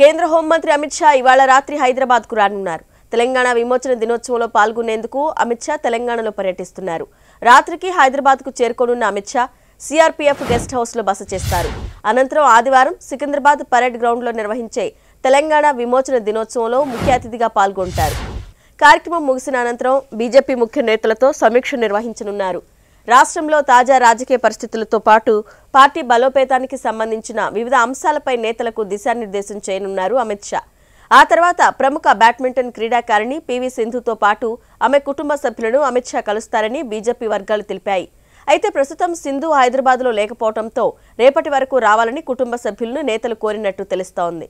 కేంద్ర హోంమంత్రి అమిత్ షా ఇవాళ రాత్రి హైదరాబాద్కు రానున్నారు తెలంగాణ విమోచన దినోత్సవంలో పాల్గొనేందుకు అమిత్ షా తెలంగాణలో పర్యటిస్తున్నారు రాత్రికి హైదరాబాద్కు చేరుకోనున్న అమిత్ షా సిఆర్పీఎఫ్ గెస్ట్ హౌస్లో బస చేస్తారు అనంతరం ఆదివారం సికింద్రాబాద్ పరేడ్ గ్రౌండ్లో నిర్వహించే తెలంగాణ విమోచన దినోత్సవంలో ముఖ్య అతిథిగా పాల్గొంటారు కార్యక్రమం ముగిసిన అనంతరం బీజేపీ ముఖ్య నేతలతో సమీక్ష నిర్వహించనున్నారు రాష్ట్రంలో తాజా రాజకీయ పరిస్థితులతో పాటు పార్టీ బలోపేతానికి సంబంధించిన వివిధ అంశాలపై నేతలకు దిశానిర్దేశం చేయనున్నారు అమిత్ షా ఆ తర్వాత ప్రముఖ బ్యాడ్మింటన్ క్రీడాకారిణి పివి సింధుతో పాటు ఆమె కుటుంబ సభ్యులను అమిత్ షా కలుస్తారని బీజేపీ వర్గాలు తెలిపాయి అయితే ప్రస్తుతం సింధు హైదరాబాద్లో లేకపోవడంతో రేపటి వరకు రావాలని కుటుంబ సభ్యులను నేతలు కోరినట్టు తెలుస్తోంది